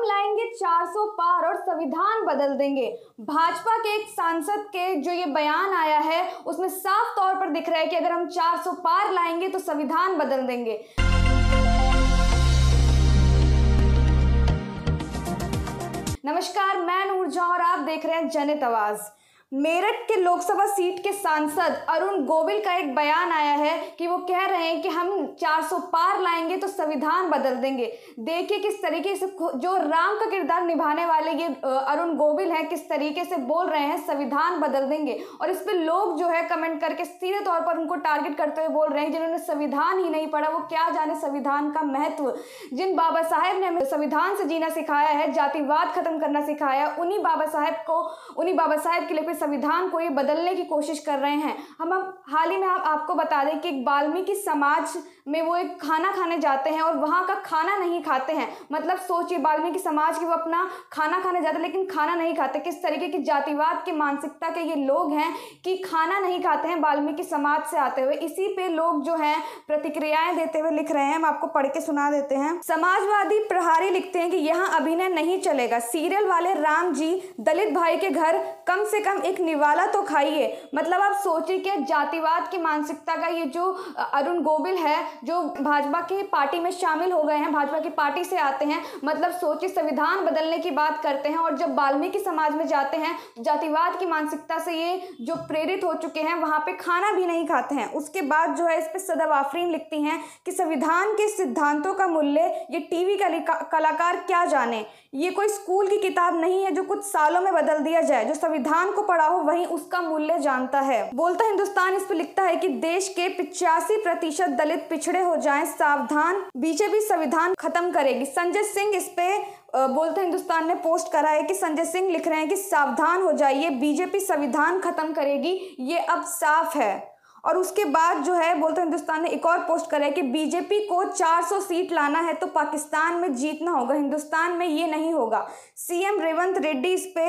हम लाएंगे 400 पार और संविधान बदल देंगे भाजपा के एक सांसद के जो ये बयान आया है उसमें साफ तौर पर दिख रहा है कि अगर हम 400 पार लाएंगे तो संविधान बदल देंगे नमस्कार मैं नूरजहां और आप देख रहे हैं जनित आवाज़ मेरठ के लोकसभा सीट के सांसद अरुण गोविल का एक बयान आया है कि वो कह रहे हैं कि हम 400 पार लाएंगे तो संविधान बदल देंगे देखिए किस तरीके से जो राम का किरदार निभाने वाले ये अरुण गोविल हैं किस तरीके से बोल रहे हैं संविधान बदल देंगे और इस पर लोग जो है कमेंट करके सीधे तौर पर उनको टारगेट करते हुए बोल रहे हैं जिन्होंने संविधान ही नहीं पढ़ा वो क्या जाने संविधान का महत्व जिन बाबा साहेब ने हमें संविधान से जीना सिखाया है जातिवाद खत्म करना सिखाया उन्हीं बाबा साहेब को उन्हीं बाबा साहेब के लिए संविधान को ये बदलने की कोशिश कर रहे हैं हम अब हाल ही में आप, आपको बता दें कि एक वाल्मीकि समाज में वो एक खाना खाने जाते हैं और वहाँ का खाना नहीं खाते हैं मतलब सोचिए वाल्मीकि समाज के वो अपना खाना खाने जाते हैं लेकिन खाना नहीं खाते किस तरीके की जातिवाद की मानसिकता के ये लोग हैं कि खाना नहीं खाते हैं वाल्मीकि समाज से आते हुए इसी पे लोग जो हैं प्रतिक्रियाएं देते हुए लिख रहे हैं हम आपको पढ़ के सुना देते हैं समाजवादी प्रहारी लिखते हैं कि यहाँ अभिनय नहीं चलेगा सीरियल वाले राम जी दलित भाई के घर कम से कम एक निवाला तो खाइए मतलब आप सोचिए कि जातिवाद की मानसिकता का ये जो अरुण गोबिल है जो भाजपा की पार्टी में शामिल हो गए हैं भाजपा की पार्टी से आते हैं मतलब सोचिए संविधान बदलने की बात करते हैं और जब वाल्मीकि समाज में जाते हैं जातिवाद की मानसिकता से ये जो प्रेरित हो चुके हैं वहाँ पर खाना भी नहीं खाते हैं उसके बाद जो है इस पर सदा आफरीन लिखती हैं कि संविधान के सिद्धांतों का मूल्य ये टीवी का कलाकार क्या जाने ये कोई स्कूल की किताब नहीं है जो कुछ सालों में बदल दिया जाए जो संविधान को पढ़ा पड़ा हो वहीं उसका मूल्य जानता है बोलता हिंदुस्तान इस पर लिखता है कि देश के पिचासी प्रतिशत दलित पिछड़े हो जाएं सावधान बीजेपी संविधान खत्म करेगी संजय सिंह इस पे बोलते हिंदुस्तान ने पोस्ट करा है कि संजय सिंह लिख रहे हैं कि सावधान हो जाइए बीजेपी संविधान खत्म करेगी ये अब साफ है और उसके बाद जो है बोलते हिंदुस्तान ने एक और पोस्ट करा है कि बीजेपी को 400 सीट लाना है तो पाकिस्तान में जीतना होगा हिंदुस्तान में ये नहीं होगा सीएम रेवंत रेड्डी इस पे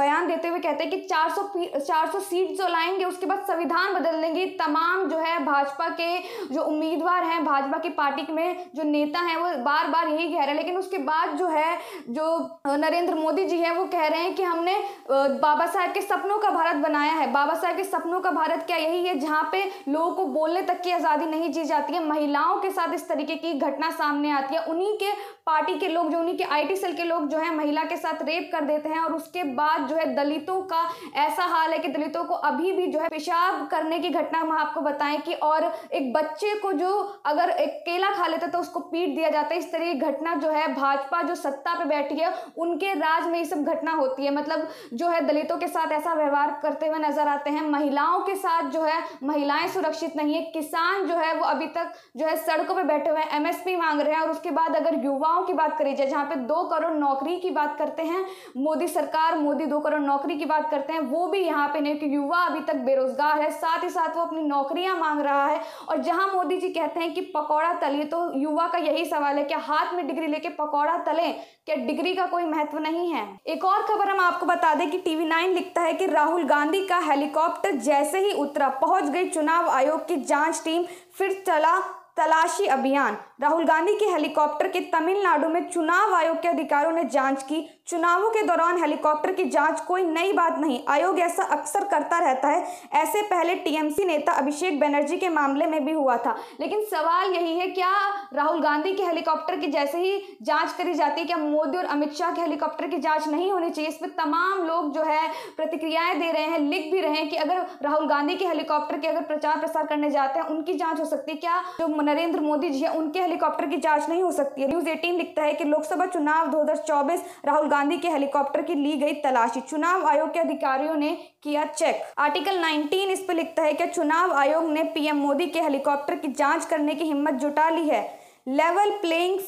बयान देते हुए कहते हैं कि 400 400 सीट जो लाएंगे उसके बाद संविधान बदल देंगे तमाम जो है भाजपा के जो उम्मीदवार हैं भाजपा की पार्टी में जो नेता हैं वो बार बार यही कह रहे हैं लेकिन उसके बाद जो है जो नरेंद्र मोदी जी हैं वो कह रहे हैं कि हमने बाबा साहेब के सपनों का भारत बनाया है बाबा साहेब के सपनों का भारत क्या यही है जहाँ पे लोगों को बोलने तक की आज़ादी नहीं दी जाती है महिलाओं के साथ इस तरीके की घटना सामने आती है उन्हीं के पार्टी के लोग जो उन्हीं के आईटी सेल के लोग जो है महिला के साथ रेप कर देते हैं और उसके बाद जो है दलितों का ऐसा हाल है कि दलितों को अभी भी जो है पेशाब करने की घटना हम आपको बताएं कि और एक बच्चे को जो अगर एक केला खा लेता तो उसको पीट दिया जाता है इस तरह की घटना जो है भाजपा जो सत्ता पे बैठी है उनके राज में ये सब घटना होती है मतलब जो है दलितों के साथ ऐसा व्यवहार करते हुए नजर आते हैं महिलाओं के साथ जो है महिला महिलाएं सुरक्षित नहीं है किसान जो है वो अभी तक जो है सड़कों पे बैठे हुए हैं एमएसपी मांग रहे हैं और उसके बाद अगर युवाओं की बात करी जाए जहाँ पे दो करोड़ नौकरी की बात करते हैं मोदी सरकार मोदी दो करोड़ नौकरी की बात करते हैं वो भी यहाँ पे नहीं क्योंकि युवा अभी तक बेरोजगार है साथ ही साथ वो अपनी नौकरियां मांग रहा है और जहां मोदी जी कहते हैं कि पकौड़ा तलिए तो युवा का यही सवाल है कि हाथ में डिग्री लेके पकौड़ा तले क्या डिग्री का कोई महत्व नहीं है एक और खबर हम आपको बता दें कि टीवी नाइन लिखता है कि राहुल गांधी का हेलीकॉप्टर जैसे ही उतरा पहुंच गई चुनाव आयोग की जांच टीम फिर चला तलाशी अभियान राहुल गांधी के हेलीकॉप्टर के तमिलनाडु में चुनाव आयोग के अधिकारियों ने जांच की चुनावों के दौरान हेलीकॉप्टर की जांच कोई नई बात नहीं आयोग ऐसा अक्सर करता रहता है ऐसे पहले टीएमसी नेता अभिषेक बनर्जी के मामले में भी हुआ था लेकिन सवाल यही है क्या राहुल गांधी के हेलीकॉप्टर की जैसे ही जाँच करी जाती है क्या मोदी और अमित शाह के हेलीकॉप्टर की जाँच नहीं होनी चाहिए इस पर तमाम लोग जो है प्रतिक्रियाएं दे रहे हैं लिख भी रहे हैं कि अगर राहुल गांधी के हेलीकॉप्टर के अगर प्रचार प्रसार करने जाते हैं उनकी जाँच हो सकती है क्या जो नरेंद्र मोदी जी है उनके हेलीकॉप्टर की जांच नहीं हो सकती है न्यूज एटीन लिखता है कि लोकसभा चुनाव 2024 राहुल गांधी के हेलीकॉप्टर की ली गई तलाशी चुनाव आयोग के अधिकारियों ने किया चेक आर्टिकल 19 इस पर लिखता है कि चुनाव आयोग ने पीएम मोदी के हेलीकॉप्टर की जाँच करने की हिम्मत जुटा ली है लेवल प्लेइंग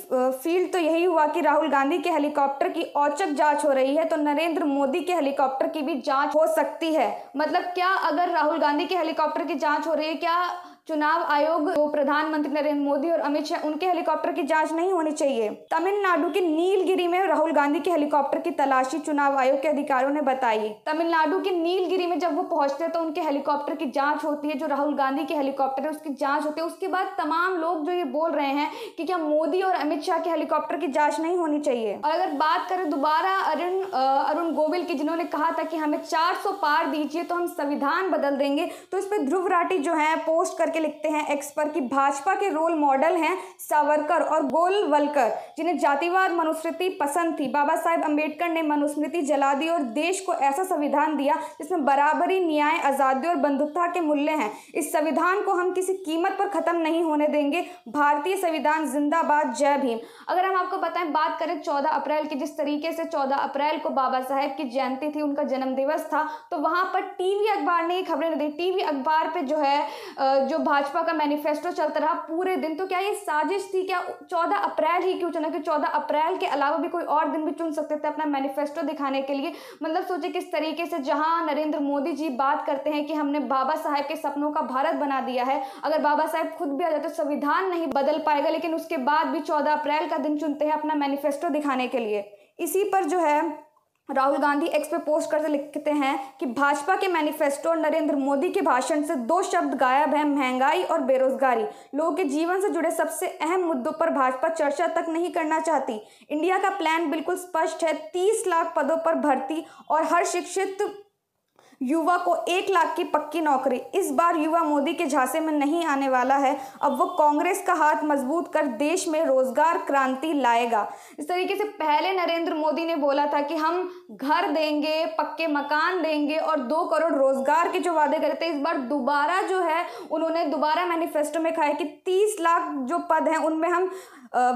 फील्ड तो यही हुआ कि राहुल गांधी के हेलीकॉप्टर की औचक जांच हो रही है तो नरेंद्र मोदी के हेलीकॉप्टर की भी जांच हो सकती है मतलब क्या अगर राहुल गांधी के हेलीकॉप्टर की जांच हो रही है क्या चुनाव आयोग को प्रधानमंत्री नरेंद्र मोदी और अमित शाह उनके हेलीकॉप्टर की जांच नहीं होनी चाहिए तमिलनाडु के नीलगिरी में राहुल गांधी के हेलीकॉप्टर की तलाशी चुनाव आयोग के अधिकारियों ने बताई तमिलनाडु के नीलगिरी में जब वो पहुंचते हैं तो उनके हेलीकॉप्टर की जाँच होती है जो राहुल गांधी के हेलीकॉप्टर है उसकी जाँच होती है उसके बाद तमाम लोग जो ये बोल रहे हैं कि क्या मोदी और अमित शाह के हेलीकॉप्टर की जाँच नहीं होनी चाहिए और अगर बात करें दोबारा अरुण अरुण गोविल की जिन्होंने कहा था कि हमें चार पार दीजिए तो हम संविधान बदल देंगे तो इस पर ध्रुव राठी जो है पोस्ट कर करके लिखते हैं एक्स पर कि भाजपा के रोल मॉडल हैं सावरकर और गोलवलकर जिन्हें जातिवाद मनुस्मृति पसंद थी बाबा साहेब अम्बेडकर ने मनुस्मृति जला दी और देश को ऐसा संविधान दिया जिसमें बराबरी न्याय आज़ादी और बंधुत्ता के मूल्य हैं इस संविधान को हम किसी कीमत पर ख़त्म नहीं होने देंगे भारतीय संविधान जिंदाबाद जय भीम अगर हम आपको बताएं बात करें चौदह अप्रैल की जिस तरीके से चौदह अप्रैल को बाबा साहेब की जयंती थी उनका जन्मदिवस था तो वहाँ पर टीवी अखबार ने खबरें दी टीवी अखबार पे जो है जो भाजपा का मैनिफेस्टो चलता रहा पूरे दिन तो क्या ये साजिश थी क्या चौदह अप्रैल ही क्यों चुना क्योंकि चौदह अप्रैल के अलावा भी कोई और दिन भी चुन सकते थे अपना मैनिफेस्टो दिखाने के लिए मतलब सोचे किस तरीके से जहां नरेंद्र मोदी जी बात करते हैं कि हमने बाबा साहेब के सपनों का भारत बना दिया है अगर बाबा साहेब खुद भी आ जाते तो संविधान नहीं बदल पाएगा लेकिन उसके बाद भी चौदह अप्रैल का दिन चुनते हैं अपना मैनिफेस्टो दिखाने के लिए इसी पर जो है राहुल गांधी एक्स पे पोस्ट करते लिखते हैं कि भाजपा के मैनिफेस्टो और नरेंद्र मोदी के भाषण से दो शब्द गायब हैं महंगाई और बेरोजगारी लोगों के जीवन से जुड़े सबसे अहम मुद्दों पर भाजपा चर्चा तक नहीं करना चाहती इंडिया का प्लान बिल्कुल स्पष्ट है तीस लाख पदों पर भर्ती और हर शिक्षित युवा को एक लाख की पक्की नौकरी इस बार युवा मोदी के झांसे में नहीं आने वाला है अब वो कांग्रेस का हाथ मजबूत कर देश में रोजगार क्रांति लाएगा इस तरीके से पहले नरेंद्र मोदी ने बोला था कि हम घर देंगे पक्के मकान देंगे और दो करोड़ रोजगार के जो वादे करे थे इस बार दोबारा जो है उन्होंने दोबारा मैनिफेस्टो में कहा है कि तीस लाख जो पद हैं उनमें हम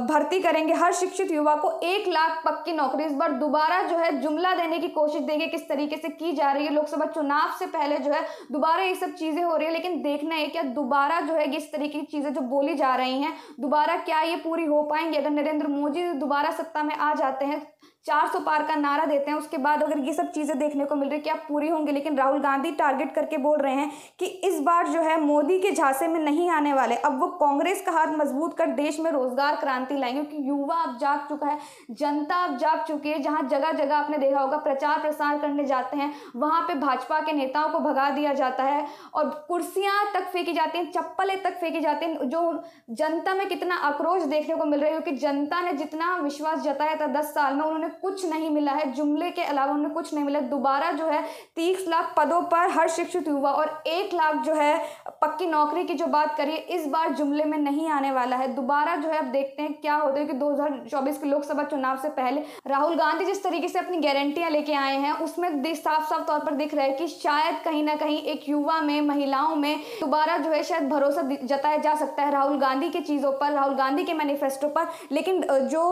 भर्ती करेंगे हर शिक्षित युवा को एक लाख पक्की नौकरी इस बार दोबारा जो है जुमला देने की कोशिश देंगे किस तरीके से की जा रही है लोकसभा चुनाव से पहले जो है दोबारा ये सब चीज़ें हो रही है लेकिन देखना है क्या दोबारा जो है इस तरीके की चीज़ें जो बोली जा रही हैं दोबारा क्या ये पूरी हो पाएंगी अगर नरेंद्र मोदी दोबारा सत्ता में आ जाते हैं चार सौ पार का नारा देते हैं उसके बाद अगर ये सब चीज़ें देखने को मिल रही है कि आप पूरी होंगी लेकिन राहुल गांधी टारगेट करके बोल रहे हैं कि इस बार जो है मोदी के झांसे में नहीं आने वाले अब वो कांग्रेस का हाथ मजबूत कर देश में रोजगार क्रांति लाएंगे क्योंकि युवा अब जाग चुका है जनता अब जाग चुकी है जहाँ जगह जगह आपने देखा होगा प्रचार प्रसार करने जाते हैं वहाँ पर भाजपा के नेताओं को भगा दिया जाता है और कुर्सियाँ तक फेंकी जाती हैं चप्पलें तक फेंकी जाती हैं जो जनता में कितना आक्रोश देखने को मिल रहा है क्योंकि जनता ने जितना विश्वास जताया था दस साल में उन्होंने कुछ नहीं मिला है जुमले के अलावा उन्हें कुछ नहीं मिला दोबारा जो है तीस लाख पदों पर हर शिक्षित युवा और एक लाख जो है पक्की नौकरी की जो बात करिए इस बार जुमले में नहीं आने वाला है दोबारा जो है अब देखते हैं क्या होता है कि दो के लोकसभा चुनाव से पहले राहुल गांधी जिस तरीके से अपनी गारंटियां लेके आए हैं उसमें साफ साफ तौर पर दिख रहा है कि शायद कहीं ना कहीं एक युवा में महिलाओं में दोबारा जो है शायद भरोसा जताया जा सकता है राहुल गांधी की चीज़ों पर राहुल गांधी के मैनिफेस्टो पर लेकिन जो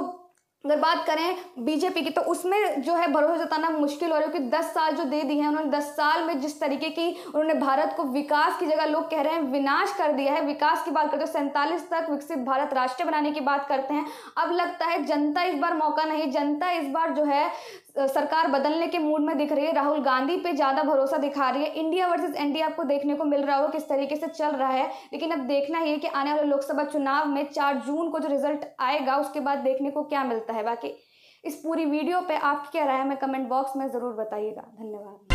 अगर बात करें बीजेपी की तो उसमें जो है भरोसा जताना मुश्किल हो रहा है क्योंकि दस साल जो दे दिए हैं उन्होंने दस साल में जिस तरीके की उन्होंने भारत को विकास की जगह लोग कह रहे हैं विनाश कर दिया है विकास की बात करते हैं सैंतालीस तक विकसित भारत राष्ट्र बनाने की बात करते हैं अब लगता है जनता इस बार मौका नहीं जनता इस बार जो है सरकार बदलने के मूड में दिख रही है राहुल गांधी पे ज़्यादा भरोसा दिखा रही है इंडिया वर्सेस एनडीए आपको देखने को मिल रहा हो किस तरीके से चल रहा है लेकिन अब देखना ही है कि आने वाले लोकसभा चुनाव में चार जून को जो रिजल्ट आएगा उसके बाद देखने को क्या मिलता है बाकी इस पूरी वीडियो पे आपकी क्या राय है हमें कमेंट बॉक्स में ज़रूर बताइएगा धन्यवाद